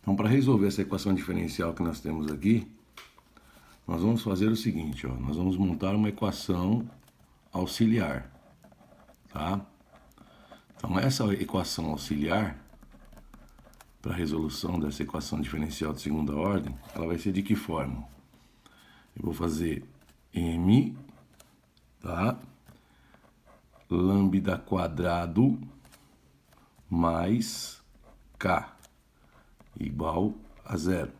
Então, para resolver essa equação diferencial que nós temos aqui, nós vamos fazer o seguinte, ó, nós vamos montar uma equação auxiliar, tá? Então, essa equação auxiliar, para a resolução dessa equação diferencial de segunda ordem, ela vai ser de que forma? Eu vou fazer m, tá? Lambda quadrado mais k igual a zero.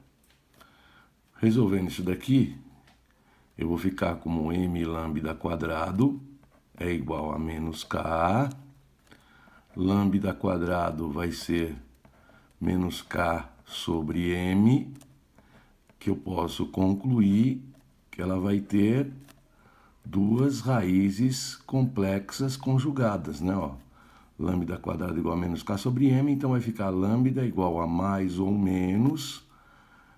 Resolvendo isso daqui, eu vou ficar como m lambda quadrado é igual a menos k. Lambda quadrado vai ser menos k sobre m, que eu posso concluir ela vai ter duas raízes complexas conjugadas, né? Ó, lambda quadrada igual a menos k sobre m, então vai ficar lambda igual a mais ou menos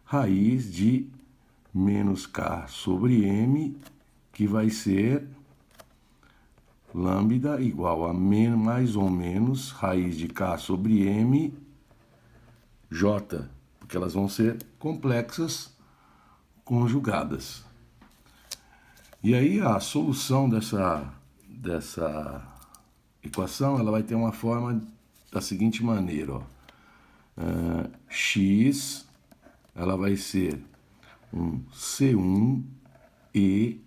raiz de menos k sobre m, que vai ser lambda igual a mais ou menos raiz de k sobre m j, porque elas vão ser complexas conjugadas. E aí a solução dessa, dessa equação ela vai ter uma forma da seguinte maneira. Ó. Uh, x ela vai ser um C1E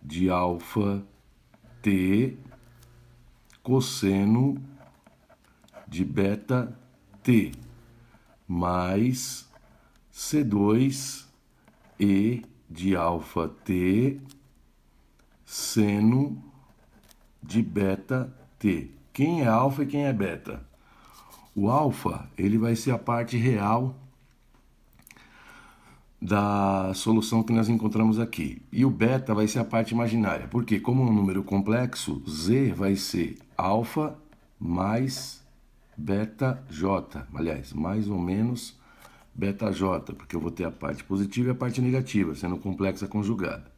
de alfa T cosseno de beta T mais C2 E de alfa T seno de beta t. Quem é alfa e quem é beta? O alfa ele vai ser a parte real da solução que nós encontramos aqui. E o beta vai ser a parte imaginária, porque como é um número complexo, z vai ser alfa mais beta j, aliás, mais ou menos beta j, porque eu vou ter a parte positiva e a parte negativa, sendo complexa conjugada.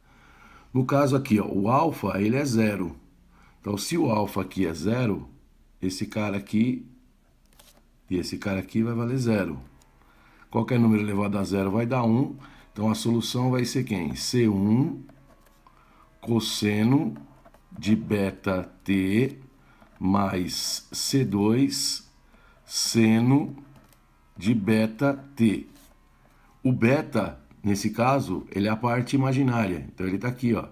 No caso aqui, ó, o alfa ele é zero. Então, se o alfa aqui é zero, esse cara aqui e esse cara aqui vai valer zero. Qualquer número elevado a zero vai dar 1. Um, então, a solução vai ser quem? C1 cosseno de beta t mais C2 seno de beta t. O beta Nesse caso, ele é a parte imaginária. Então, ele está aqui, ó,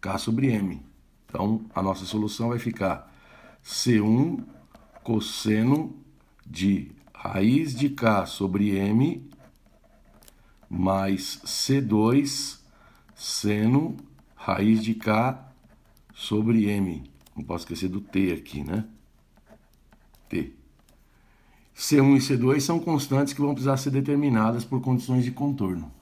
K sobre M. Então, a nossa solução vai ficar C1 cosseno de raiz de K sobre M mais C2 seno raiz de K sobre M. Não posso esquecer do T aqui, né? T. C1 e C2 são constantes que vão precisar ser determinadas por condições de contorno.